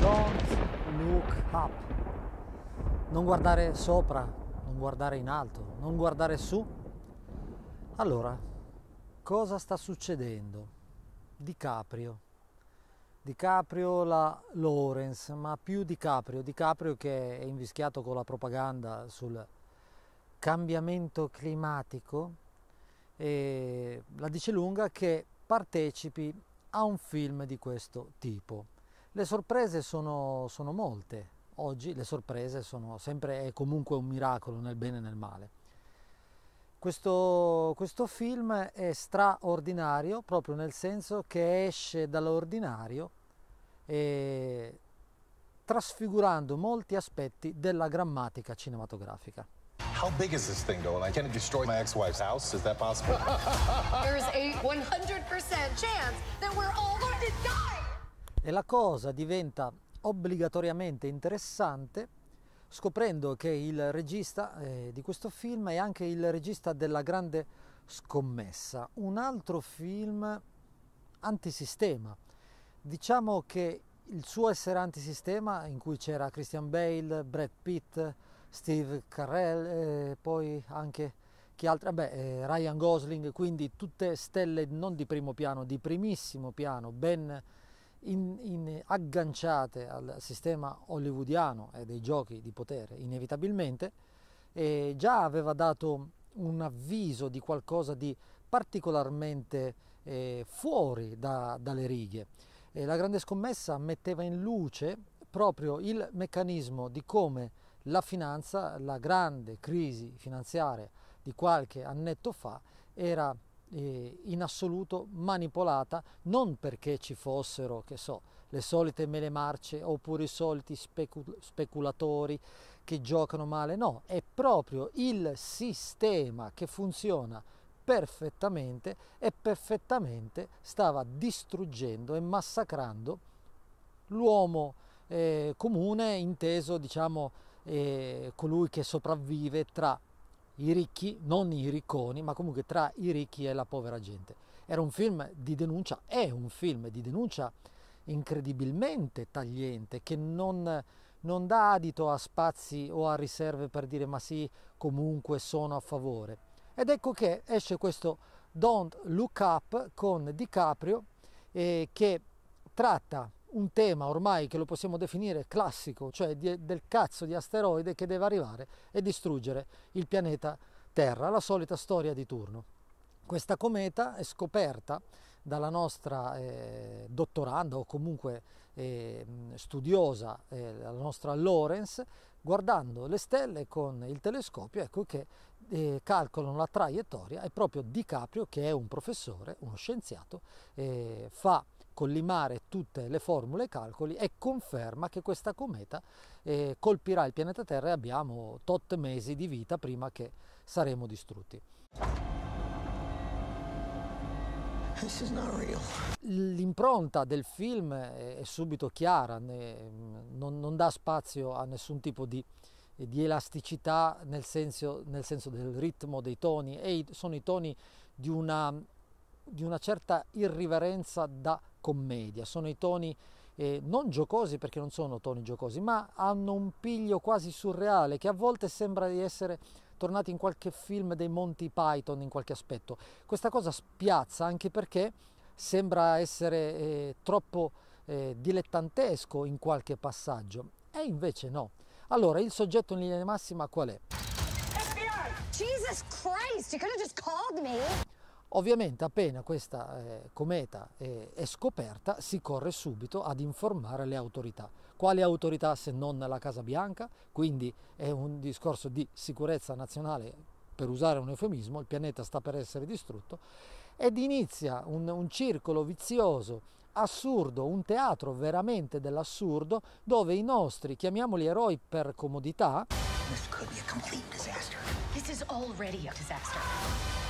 Don't look up. Non guardare sopra, non guardare in alto, non guardare su. Allora, cosa sta succedendo? Di Caprio. Di Caprio la Lawrence, ma più Di Caprio. Di Caprio che è invischiato con la propaganda sul cambiamento climatico e la dice lunga che partecipi a un film di questo tipo. Le sorprese sono, sono molte. Oggi le sorprese sono sempre e comunque un miracolo nel bene e nel male. Questo, questo film è straordinario proprio nel senso che esce dall'ordinario e trasfigurando molti aspetti della grammatica cinematografica. How big is this thing going? I can't destroy my ex-wife's house. Is that possible? There's a 100% chance that we're all going to die e la cosa diventa obbligatoriamente interessante scoprendo che il regista eh, di questo film è anche il regista della grande scommessa, un altro film antisistema. Diciamo che il suo essere antisistema, in cui c'era Christian Bale, Brad Pitt, Steve Carell, eh, poi anche chi altro, beh, eh, Ryan Gosling, quindi tutte stelle non di primo piano, di primissimo piano, ben in, in, agganciate al sistema hollywoodiano e dei giochi di potere, inevitabilmente, eh, già aveva dato un avviso di qualcosa di particolarmente eh, fuori da, dalle righe. Eh, la grande scommessa metteva in luce proprio il meccanismo di come la finanza, la grande crisi finanziaria di qualche annetto fa, era eh, in assoluto manipolata non perché ci fossero, che so, le solite mele marce oppure i soliti specul- speculatori che giocano male, no, è proprio il sistema che funziona perfettamente e perfettamente stava distruggendo e massacrando l'uomo eh, comune, inteso diciamo eh, colui che sopravvive tra i ricchi, non i ricconi, ma comunque tra i ricchi e la povera gente. Era un film di denuncia, è un film di denuncia incredibilmente tagliente, che non, non dà adito a spazi o a riserve per dire ma sì, comunque sono a favore. Ed ecco che esce questo Don't Look Up con DiCaprio eh, che tratta un tema ormai che lo possiamo definire classico, cioè di, del cazzo di asteroide che deve arrivare e distruggere il pianeta Terra, la solita storia di turno. Questa cometa è scoperta dalla nostra eh, dottoranda o comunque eh, studiosa, eh, la nostra Lorenz, guardando le stelle con il telescopio, ecco che eh, calcolano la traiettoria e proprio DiCaprio, che è un professore, uno scienziato, eh, fa collimare tutte le formule e calcoli e conferma che questa cometa eh, colpirà il pianeta Terra e abbiamo tot mesi di vita prima che saremo distrutti. L'impronta del film è subito chiara, ne, non, non, dà spazio a nessun tipo di, di elasticità nel senso, nel senso, del ritmo dei toni e sono i toni di una, di una certa irriverenza da commedia, sono i toni eh, non giocosi perché non sono toni giocosi, ma hanno un piglio quasi surreale che a volte sembra di essere tornati in qualche film dei Monty Python in qualche aspetto. Questa cosa spiazza anche perché sembra essere eh, troppo eh, dilettantesco in qualche passaggio e invece no. Allora, il soggetto in linea di massima qual è? FBI! Jesus Christ, you could have just called me! Ovviamente appena questa eh, cometa eh, è scoperta si corre subito ad informare le autorità. Quali autorità se non la Casa Bianca? Quindi è un discorso di sicurezza nazionale, per usare un eufemismo, il pianeta sta per essere distrutto ed inizia un, un circolo vizioso assurdo, un teatro veramente dell'assurdo dove i nostri, chiamiamoli eroi per comodità, This could be a complete disaster. This is already a disaster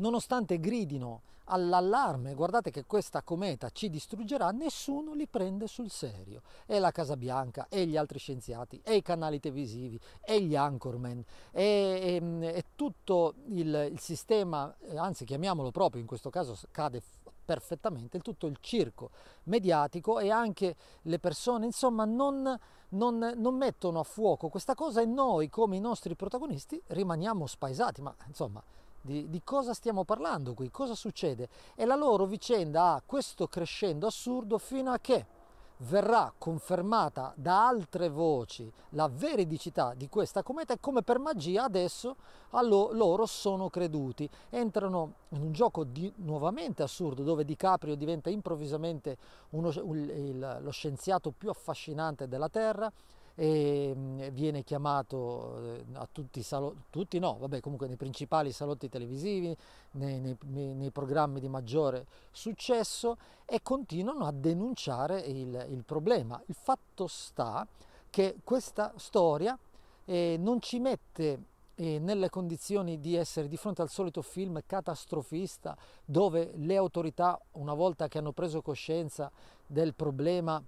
nonostante gridino all'allarme, guardate che questa cometa ci distruggerà, nessuno li prende sul serio. E la Casa Bianca, e gli altri scienziati, e i canali televisivi, e gli anchormen, e, e, mm, e tutto il, il sistema, eh, anzi chiamiamolo proprio, in questo caso cade perfettamente tutto il circo mediatico e anche le persone insomma non, non, non, mettono a fuoco questa cosa e noi come i nostri protagonisti rimaniamo spaesati ma insomma di, di, cosa stiamo parlando qui, cosa succede. E la loro vicenda ha questo crescendo assurdo fino a che verrà confermata da altre voci la veridicità di questa cometa e come per magia adesso a loro sono creduti. Entrano in un gioco di, nuovamente assurdo dove DiCaprio diventa improvvisamente uno, il, il, lo scienziato più affascinante della Terra, e mm, viene chiamato eh, a tutti i salotti, tutti no, vabbè comunque nei principali salotti televisivi, nei, nei, nei programmi di maggiore successo e continuano a denunciare il, il problema. Il fatto sta che questa storia eh, non ci mette eh, nelle condizioni di essere di fronte al solito film catastrofista dove le autorità, una volta che hanno preso coscienza del problema,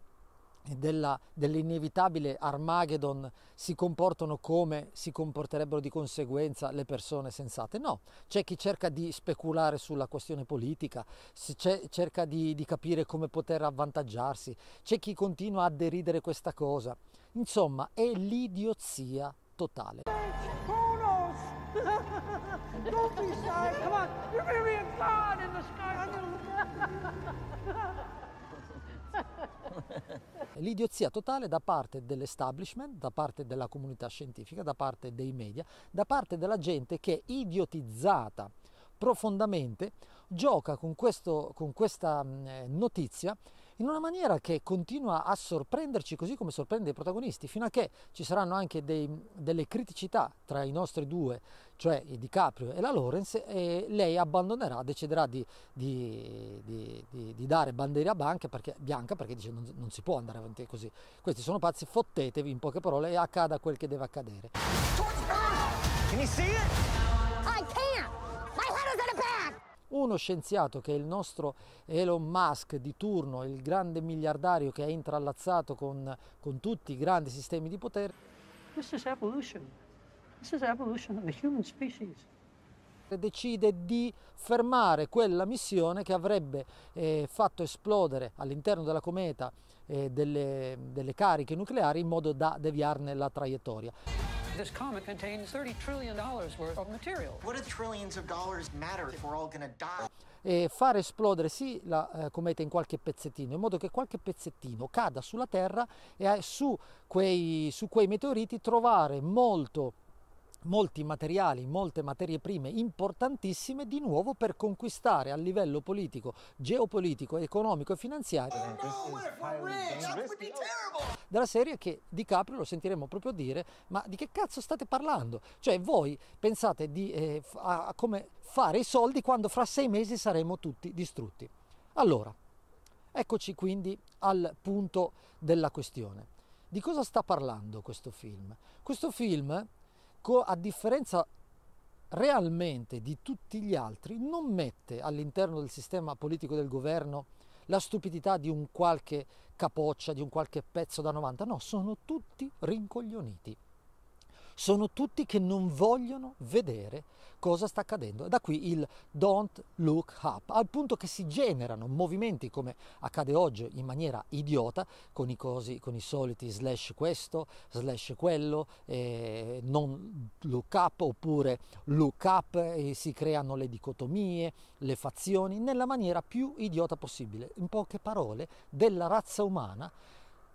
dell'inevitabile dell Armageddon si comportano come si comporterebbero di conseguenza le persone sensate. No, c'è chi cerca di speculare sulla questione politica, cerca di, di capire come poter avvantaggiarsi, c'è chi continua a deridere questa cosa. Insomma, è l'idiozia totale. Don't be shy, come on, you're gonna be a god in the sky. l'idiozia totale da parte dell'establishment, da parte della comunità scientifica, da parte dei media, da parte della gente che idiotizzata profondamente gioca con, questo, con questa mm, eh, notizia in una maniera che continua a sorprenderci così come sorprende i protagonisti, fino a che ci saranno anche dei, delle criticità tra i nostri due cioè DiCaprio e la Lawrence, e lei abbandonerà, deciderà di, di, di, di dare bandiera bianca perché, bianca perché dice non, non, si può andare avanti così. Questi sono pazzi, fottetevi in poche parole e accada quel che deve accadere. Uno scienziato che è il nostro Elon Musk di turno, il grande miliardario che è intrallazzato con, con tutti i grandi sistemi di potere. This is evolution. This is evolution of the human species decide di fermare quella missione che avrebbe eh, fatto esplodere all'interno della cometa eh, delle, delle, cariche nucleari in modo da deviarne la traiettoria. This comet contains 30 trillion dollars worth of material. What do trillions of dollars matter if we're all gonna die? E fare esplodere sì la eh, cometa in qualche pezzettino, in modo che qualche pezzettino cada sulla Terra e su quei, su quei meteoriti trovare molto molti materiali, molte materie prime importantissime di nuovo per conquistare a livello politico, geopolitico, economico e finanziario. Della serie che Di Caprio lo sentiremo proprio dire, ma di che cazzo state parlando? Cioè voi pensate di, eh, a, a come fare i soldi quando fra sei mesi saremo tutti distrutti. Allora, eccoci quindi al punto della questione. Di cosa sta parlando questo film? Questo film a differenza realmente di tutti gli altri, non mette all'interno del sistema politico del governo la stupidità di un qualche capoccia, di un qualche pezzo da 90, no, sono tutti rincoglioniti sono tutti che non vogliono vedere cosa sta accadendo. da qui il don't look up, al punto che si generano movimenti come accade oggi in maniera idiota, con i, cosi, con i soliti slash questo, slash quello, eh, non look up oppure look up, e si creano le dicotomie, le fazioni, nella maniera più idiota possibile. In poche parole, della razza umana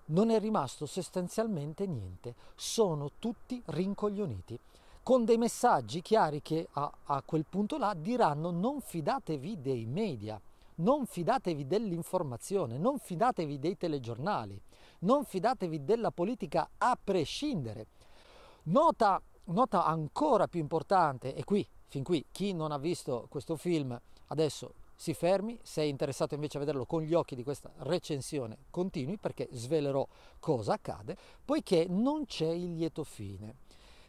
non è rimasto sostanzialmente niente, sono tutti rincoglioniti con dei messaggi chiari che a, a, quel punto là diranno non fidatevi dei media, non fidatevi dell'informazione, non fidatevi dei telegiornali, non fidatevi della politica a prescindere. Nota, nota ancora più importante, e qui, fin qui, chi non ha visto questo film adesso si fermi, se è interessato invece a vederlo con gli occhi di questa recensione continui perché svelerò cosa accade, poiché non c'è il lieto fine.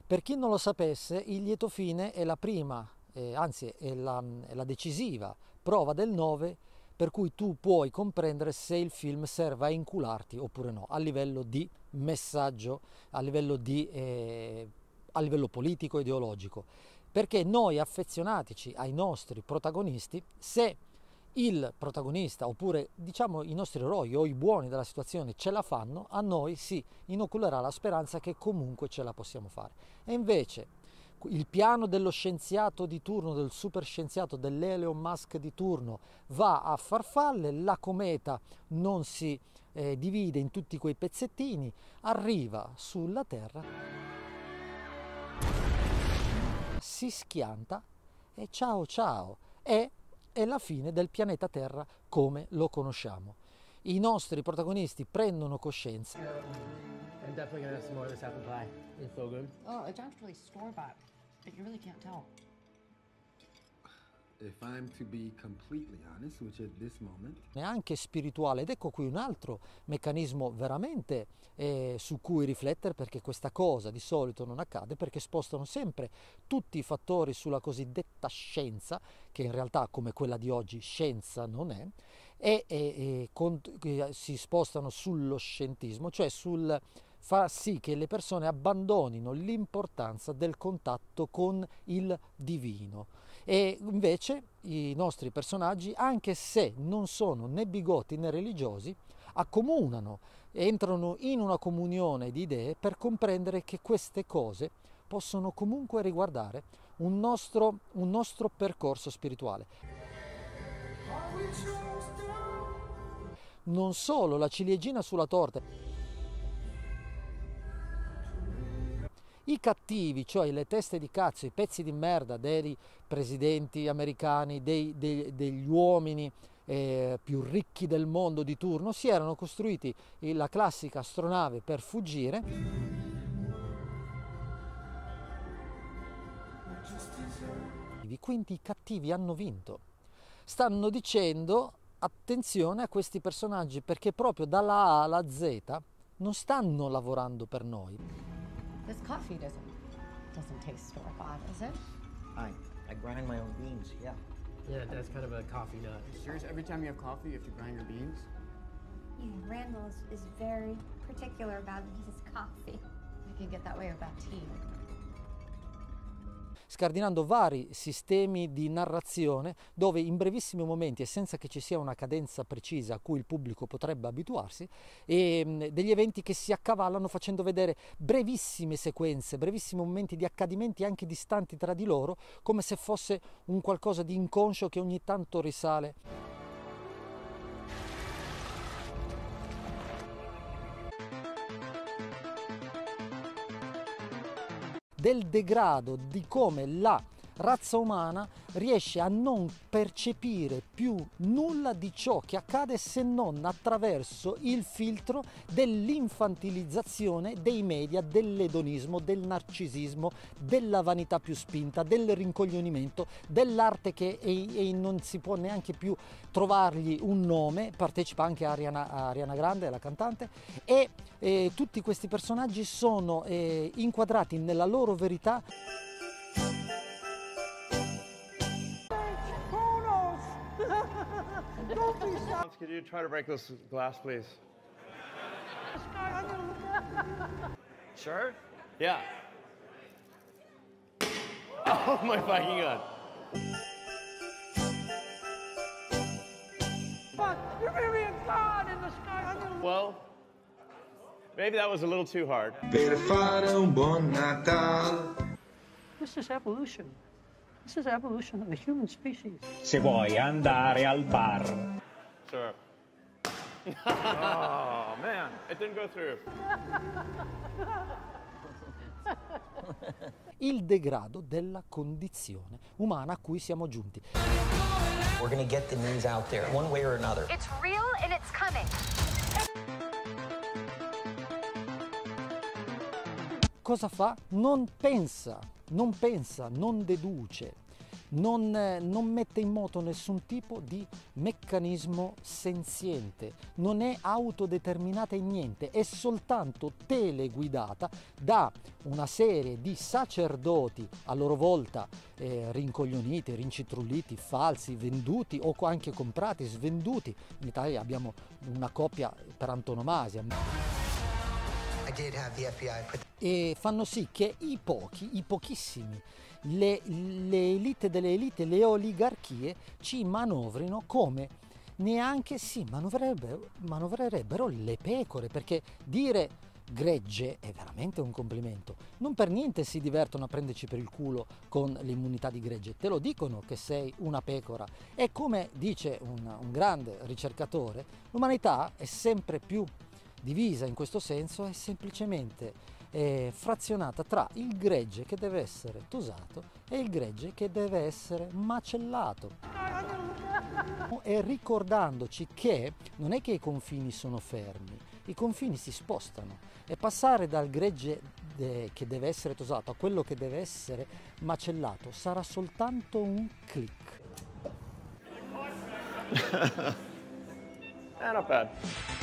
Per chi non lo sapesse, il lieto fine è la prima, eh, anzi è la, è la decisiva prova del 9 per cui tu puoi comprendere se il film serve a incularti oppure no, a livello di messaggio, a livello, di, eh, a livello politico, ideologico perché noi affezionatici ai nostri protagonisti, se il protagonista oppure diciamo i nostri eroi o i buoni della situazione ce la fanno, a noi si inoculerà la speranza che comunque ce la possiamo fare. E invece il piano dello scienziato di turno, del super scienziato, dell'Elon Musk di turno va a farfalle, la cometa non si eh, divide in tutti quei pezzettini, arriva sulla Terra si schianta e ciao ciao, è, è la fine del pianeta Terra come lo conosciamo. I nostri protagonisti prendono coscienza. I'm definitely gonna have some more of this apple pie. It's so good. Oh, it's actually store bought, but you really can't tell. Honest, moment, è anche spirituale ed ecco qui un altro meccanismo veramente eh, su cui riflettere perché questa cosa di solito non accade perché spostano sempre tutti i fattori sulla cosiddetta scienza che in realtà come quella di oggi scienza non è e, e, e con, si spostano sullo scientismo cioè sul fa sì che le persone abbandonino l'importanza del contatto con il divino e invece i nostri personaggi, anche se non sono né bigotti né religiosi, accomunano, entrano in una comunione di idee per comprendere che queste cose possono comunque riguardare un nostro, un nostro percorso spirituale. Non solo la ciliegina sulla torta. I cattivi, cioè le teste di cazzo, i pezzi di merda dei presidenti americani, dei, dei, degli uomini eh, più ricchi del mondo di turno, si erano costruiti eh, la classica astronave per fuggire. Quindi i cattivi hanno vinto. Stanno dicendo attenzione a questi personaggi perché proprio dalla A alla Z non stanno lavorando per noi. This coffee doesn't doesn't taste store bought, does it? I I grind my own beans. Yeah. Yeah, that's kind of a coffee nut. Are you serious? Every time you have coffee, you have to grind your beans. Yeah, Randall is, is very particular about his coffee. You can get that way about tea. scardinando vari sistemi di narrazione dove in brevissimi momenti e senza che ci sia una cadenza precisa a cui il pubblico potrebbe abituarsi, ehm, degli eventi che si accavallano facendo vedere brevissime sequenze, brevissimi momenti di accadimenti anche distanti tra di loro, come se fosse un qualcosa di inconscio che ogni tanto risale. del degrado di come la razza umana riesce a non percepire più nulla di ciò che accade se non attraverso il filtro dell'infantilizzazione dei media, dell'edonismo, del narcisismo, della vanità più spinta, del rincoglionimento, dell'arte che e, e non si può neanche più trovargli un nome, partecipa anche Ariana, Ariana Grande, la cantante, e eh, tutti questi personaggi sono eh, inquadrati nella loro verità. could you try to break this glass, please? Sure? Yeah. Oh my fucking god. you're in the sky. Well, maybe that was a little too hard. This is evolution. This is evolution of the human species. Se vuoi andare al bar. sir. oh, man. It didn't go through. Il degrado della condizione umana a cui siamo giunti. We're gonna get the news out there, one way or another. It's real and it's coming. Cosa fa? Non pensa, non pensa, non deduce, non, eh, non mette in moto nessun tipo di meccanismo senziente, non è autodeterminata in niente, è soltanto teleguidata da una serie di sacerdoti a loro volta eh, rincoglioniti, rincitrulliti, falsi, venduti o anche comprati, svenduti. In Italia abbiamo una coppia per antonomasia. Eh, e fanno sì che i pochi, i pochissimi, le, le elite delle elite, le oligarchie ci manovrino come neanche si manovrerebbero, manovrerebbero le pecore, perché dire gregge è veramente un complimento. Non per niente si divertono a prenderci per il culo con l'immunità di gregge, te lo dicono che sei una pecora. E come dice un, un grande ricercatore, l'umanità è sempre più divisa in questo senso è semplicemente eh, frazionata tra il gregge che deve essere tosato e il gregge che deve essere macellato. E ricordandoci che non è che i confini sono fermi, i confini si spostano e passare dal gregge de eh, che deve essere tosato a quello che deve essere macellato sarà soltanto un click. Not bad.